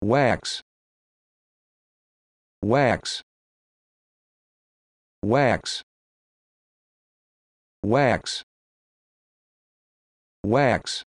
wax wax wax wax wax